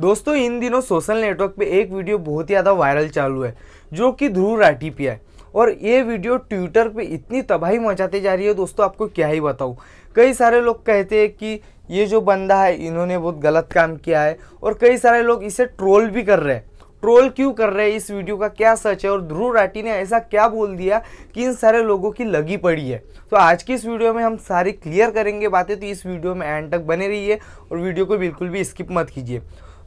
दोस्तों इन दिनों social network पे एक वीडियो बहुत ही ज़्यादा वायरल चालू है जो कि ध्रुव राठी पे है और ये वीडियो ट्विटर पे इतनी तबाही मचाती जा रही है दोस्तों आपको क्या ही बताऊँ कई सारे लोग कहते हैं कि ये जो बंदा है इन्होंने बहुत गलत काम किया है और कई सारे लोग इसे ट्रोल भी कर रहे हैं ट्रोल क्यों कर रहे हैं इस वीडियो का क्या सच है और ध्रुव राठी ने ऐसा क्या बोल दिया कि इन सारे लोगों की लगी पड़ी है तो आज की इस वीडियो में हम सारी क्लियर करेंगे बातें तो इस वीडियो में एंड तक बने रहिए और वीडियो को बिल्कुल भी स्किप मत कीजिए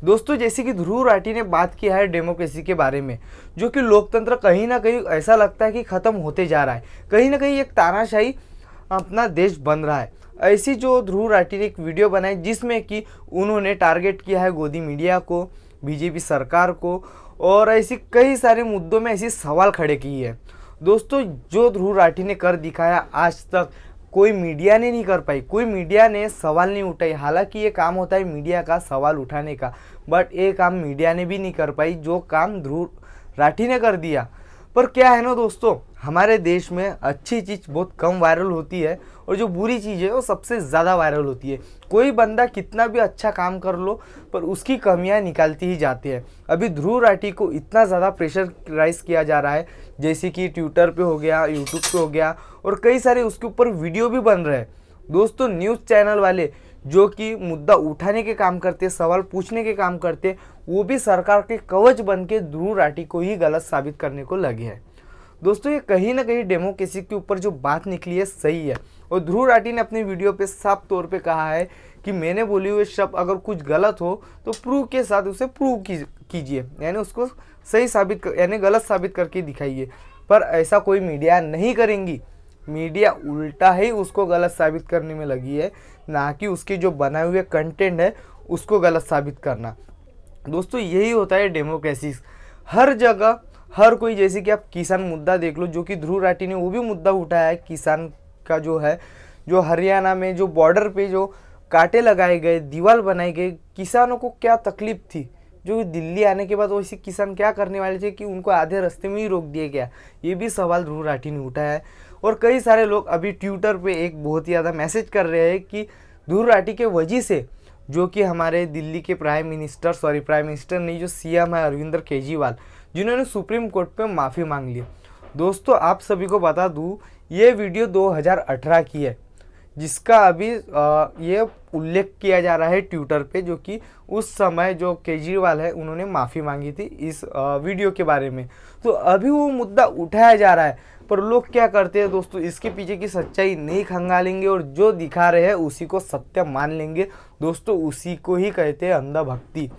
दोस्तों जैसे कि ध्रुव राठी ने बात किया है डेमोक्रेसी के बारे में जो कि लोकतंत्र कहीं ना कहीं ऐसा लगता है कि ख़त्म होते जा रहा है कहीं ना कहीं एक तानाशाही अपना देश बन रहा है ऐसी जो ध्रुव राठी ने एक वीडियो बनाई जिसमें कि उन्होंने टारगेट किया है गोदी मीडिया को बीजेपी सरकार को और ऐसी कई सारे मुद्दों में ऐसी सवाल खड़े किए हैं दोस्तों जो ध्रुव राठी ने कर दिखाया आज तक कोई मीडिया ने नहीं कर पाई कोई मीडिया ने सवाल नहीं उठाई हालांकि ये काम होता है मीडिया का सवाल उठाने का बट ये काम मीडिया ने भी नहीं कर पाई जो काम ध्रुव राठी ने कर दिया पर क्या है ना दोस्तों हमारे देश में अच्छी चीज़ बहुत कम वायरल होती है और जो बुरी चीज़ है वो सबसे ज़्यादा वायरल होती है कोई बंदा कितना भी अच्छा काम कर लो पर उसकी कमियां निकालती ही जाती है अभी ध्रुव राठी को इतना ज़्यादा प्रेशर राइज किया जा रहा है जैसे कि ट्विटर पे हो गया यूट्यूब पे हो गया और कई सारे उसके ऊपर वीडियो भी बन रहे हैं दोस्तों न्यूज़ चैनल वाले जो कि मुद्दा उठाने के काम करते सवाल पूछने के काम करते वो भी सरकार के कवच बन के ध्रुव राठी को ही गलत साबित करने को लगे हैं दोस्तों ये कहीं ना कहीं डेमोक्रेसी के ऊपर जो बात निकली है सही है और ध्रुव राठी ने अपनी वीडियो पे साफ तौर पे कहा है कि मैंने बोली हुए शब्द अगर कुछ गलत हो तो प्रूव के साथ उसे प्रूव कीजिए यानी उसको सही साबित यानी गलत साबित करके दिखाइए पर ऐसा कोई मीडिया नहीं करेंगी मीडिया उल्टा ही उसको गलत साबित करने में लगी है ना कि उसके जो बनाए हुए कंटेंट है उसको गलत साबित करना दोस्तों यही होता है डेमोक्रेसी हर जगह हर कोई जैसे कि आप किसान मुद्दा देख लो जो कि ध्रुव राठी ने वो भी मुद्दा उठाया है किसान का जो है जो हरियाणा में जो बॉर्डर पे जो कांटे लगाए गए दीवार बनाई गई किसानों को क्या तकलीफ थी जो दिल्ली आने के बाद वैसे किसान क्या करने वाले थे कि उनको आधे रास्ते में ही रोक दिया गया ये भी सवाल ध्रुव राठी ने उठाया है और कई सारे लोग अभी ट्विटर पे एक बहुत ही ज़्यादा मैसेज कर रहे हैं कि दूरराटी के वजह से जो कि हमारे दिल्ली के prime minister sorry prime minister नहीं जो सीएम है अरविंद केजरीवाल जिन्होंने सुप्रीम कोर्ट पर माफ़ी मांग ली दोस्तों आप सभी को बता दूँ ये वीडियो 2018 की है जिसका अभी आ, ये उल्लेख किया जा रहा है ट्विटर पे जो कि उस समय जो केजरीवाल है उन्होंने माफ़ी मांगी थी इस आ, वीडियो के बारे में तो अभी वो मुद्दा उठाया जा रहा है पर लोग क्या करते हैं दोस्तों इसके पीछे की सच्चाई नहीं खंगालेंगे और जो दिखा रहे हैं उसी को सत्य मान लेंगे दोस्तों उसी को ही कहते हैं अंधा भक्ति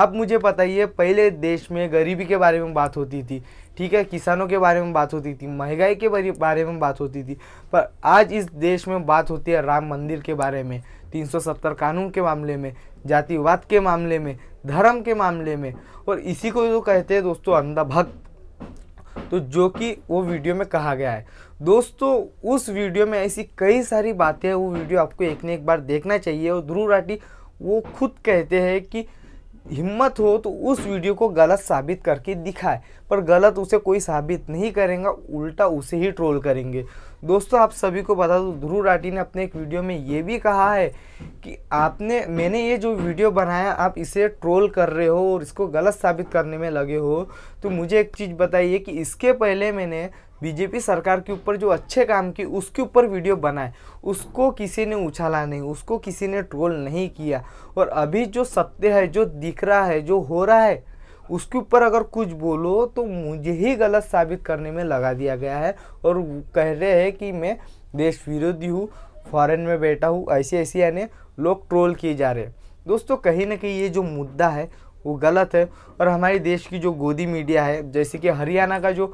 आप मुझे बताइए पहले देश में गरीबी के बारे में बात होती थी ठीक है किसानों के बारे में बात होती थी महंगाई के बारे में बात होती थी पर आज इस देश में बात होती है राम मंदिर के बारे में 370 कानून के मामले में जातिवाद के मामले में धर्म के मामले में और इसी को जो कहते हैं दोस्तों अंधा भक्त तो जो कि वो वीडियो में कहा गया है दोस्तों उस वीडियो में ऐसी कई सारी बातें हैं वो वीडियो आपको एक ने एक बार देखना चाहिए और ध्रुव राठी वो खुद कहते हैं कि हिम्मत हो तो उस वीडियो को गलत साबित करके दिखाए पर गलत उसे कोई साबित नहीं करेगा उल्टा उसे ही ट्रोल करेंगे दोस्तों आप सभी को बता दूँ ध्रुव राठी ने अपने एक वीडियो में ये भी कहा है कि आपने मैंने ये जो वीडियो बनाया आप इसे ट्रोल कर रहे हो और इसको गलत साबित करने में लगे हो तो मुझे एक चीज़ बताइए कि इसके पहले मैंने बीजेपी सरकार के ऊपर जो अच्छे काम की उसके ऊपर वीडियो बनाए उसको किसी ने उछाला नहीं उसको किसी ने ट्रोल नहीं किया और अभी जो सत्य है जो दिख रहा है जो हो रहा है उसके ऊपर अगर कुछ बोलो तो मुझे ही गलत साबित करने में लगा दिया गया है और कह रहे हैं कि मैं देश विरोधी हूँ फॉरेन में बैठा हूँ ऐसे ऐसे यानी लोग ट्रोल किए जा रहे हैं दोस्तों कहीं ना कहीं ये जो मुद्दा है वो गलत है और हमारे देश की जो गोदी मीडिया है जैसे कि हरियाणा का जो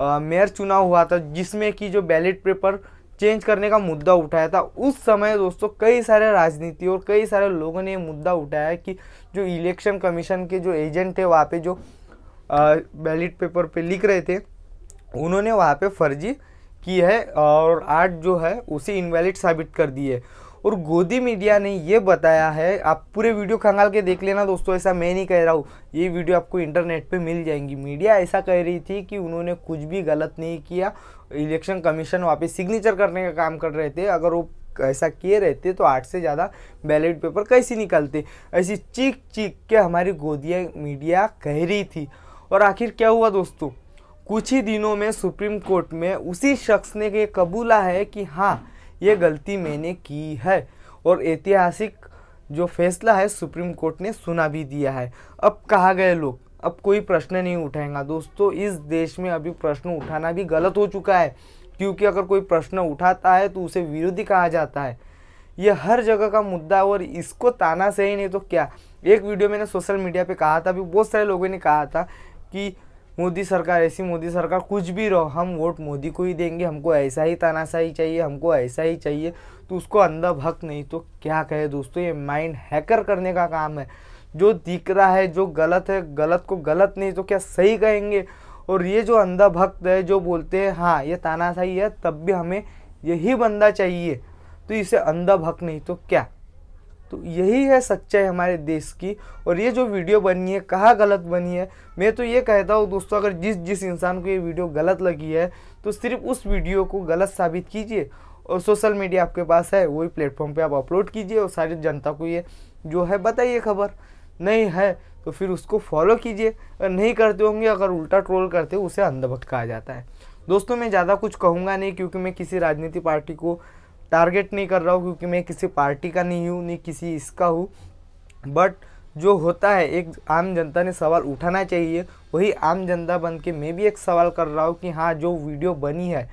मेयर चुनाव हुआ था जिसमें कि जो बैलेट पेपर चेंज करने का मुद्दा उठाया था उस समय दोस्तों कई सारे राजनीति और कई सारे लोगों ने ये मुद्दा उठाया कि जो इलेक्शन कमीशन के जो एजेंट थे वहाँ पे जो बैलेट पेपर पे लिख रहे थे उन्होंने वहाँ पे फर्जी की है और आठ जो है उसे इनवैलिड साबित कर दिए है और गोदी मीडिया ने ये बताया है आप पूरे वीडियो खंगाल के देख लेना दोस्तों ऐसा मैं नहीं कह रहा हूँ ये वीडियो आपको इंटरनेट पे मिल जाएंगी मीडिया ऐसा कह रही थी कि उन्होंने कुछ भी गलत नहीं किया इलेक्शन कमीशन वहाँ पे सिग्नेचर करने का काम कर रहे थे अगर वो ऐसा किए रहते तो आठ से ज़्यादा बैलेट पेपर कैसे निकलते ऐसी चीख चीख के हमारी गोदिया मीडिया कह रही थी और आखिर क्या हुआ दोस्तों कुछ ही दिनों में सुप्रीम कोर्ट में उसी शख्स ने ये कबूला है कि हाँ ये गलती मैंने की है और ऐतिहासिक जो फैसला है सुप्रीम कोर्ट ने सुना भी दिया है अब कहा गए लोग अब कोई प्रश्न नहीं उठाएगा दोस्तों इस देश में अभी प्रश्न उठाना भी गलत हो चुका है क्योंकि अगर कोई प्रश्न उठाता है तो उसे विरोधी कहा जाता है ये हर जगह का मुद्दा और इसको ताना सही नहीं तो क्या एक वीडियो मैंने सोशल मीडिया पे कहा था अभी बहुत सारे लोगों ने कहा था कि मोदी सरकार ऐसी मोदी सरकार कुछ भी रहो हम वोट मोदी को ही देंगे हमको ऐसा ही तानाशाही चाहिए हमको ऐसा ही चाहिए तो उसको अंधा भक्त नहीं तो क्या कहे दोस्तों ये माइंड हैकर करने का काम है जो दिख रहा है जो गलत है गलत को गलत नहीं तो क्या सही कहेंगे और ये जो अंधा भक्त है जो बोलते हैं हाँ ये तानाशाही है तब भी हमें यही बंदा चाहिए तो इसे अंधा भक्त नहीं तो क्या तो यही है सच्चाई हमारे देश की और ये जो वीडियो बनी है कहाँ गलत बनी है मैं तो ये कहता हूँ दोस्तों अगर जिस जिस इंसान को ये वीडियो गलत लगी है तो सिर्फ उस वीडियो को गलत साबित कीजिए और सोशल मीडिया आपके पास है वही प्लेटफॉर्म पे आप अपलोड कीजिए और सारी जनता को ये जो है बताइए खबर नहीं है तो फिर उसको फॉलो कीजिए अगर नहीं करते होंगे अगर उल्टा ट्रोल करते हो उसे अंधभक्त कहा जाता है दोस्तों मैं ज़्यादा कुछ कहूँगा नहीं क्योंकि मैं किसी राजनीति पार्टी को टारगेट नहीं कर रहा हूँ क्योंकि मैं किसी पार्टी का नहीं हूँ नहीं किसी इसका हूँ बट जो होता है एक आम जनता ने सवाल उठाना चाहिए वही आम जनता बन के मैं भी एक सवाल कर रहा हूँ कि हाँ जो वीडियो बनी है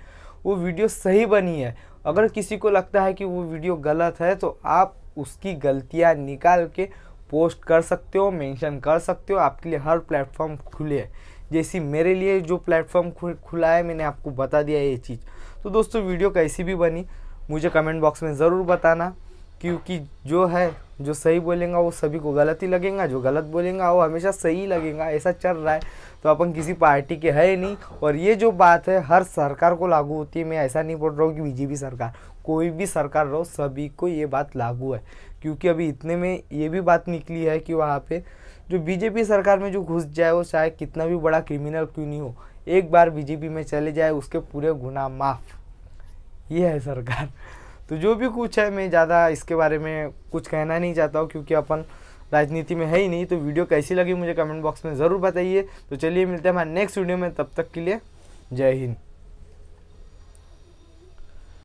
वो वीडियो सही बनी है अगर किसी को लगता है कि वो वीडियो गलत है तो आप उसकी गलतियाँ निकाल के पोस्ट कर सकते हो मेंशन कर सकते हो आपके लिए हर प्लेटफॉर्म खुले है जैसी मेरे लिए जो प्लेटफॉर्म खुला है मैंने आपको बता दिया ये चीज़ तो दोस्तों वीडियो कैसी भी बनी मुझे कमेंट बॉक्स में ज़रूर बताना क्योंकि जो है जो सही बोलेगा वो सभी को गलत ही लगेगा जो गलत बोलेगा वो हमेशा सही लगेगा ऐसा चल रहा है तो अपन किसी पार्टी के है नहीं और ये जो बात है हर सरकार को लागू होती है मैं ऐसा नहीं बोल रहा हूँ कि बीजेपी सरकार कोई भी सरकार रहो सभी को ये बात लागू है क्योंकि अभी इतने में ये भी बात निकली है कि वहाँ पर जो बीजेपी सरकार में जो घुस जाए वो चाहे कितना भी बड़ा क्रिमिनल क्यों नहीं हो एक बार बीजेपी में चले जाए उसके पूरे गुना माफ़ ये है सरकार तो जो भी कुछ है मैं ज़्यादा इसके बारे में कुछ कहना नहीं चाहता हूँ क्योंकि अपन राजनीति में है ही नहीं तो वीडियो कैसी लगी मुझे कमेंट बॉक्स में ज़रूर बताइए तो चलिए मिलते हैं हमारे नेक्स्ट वीडियो में तब तक के लिए जय हिंद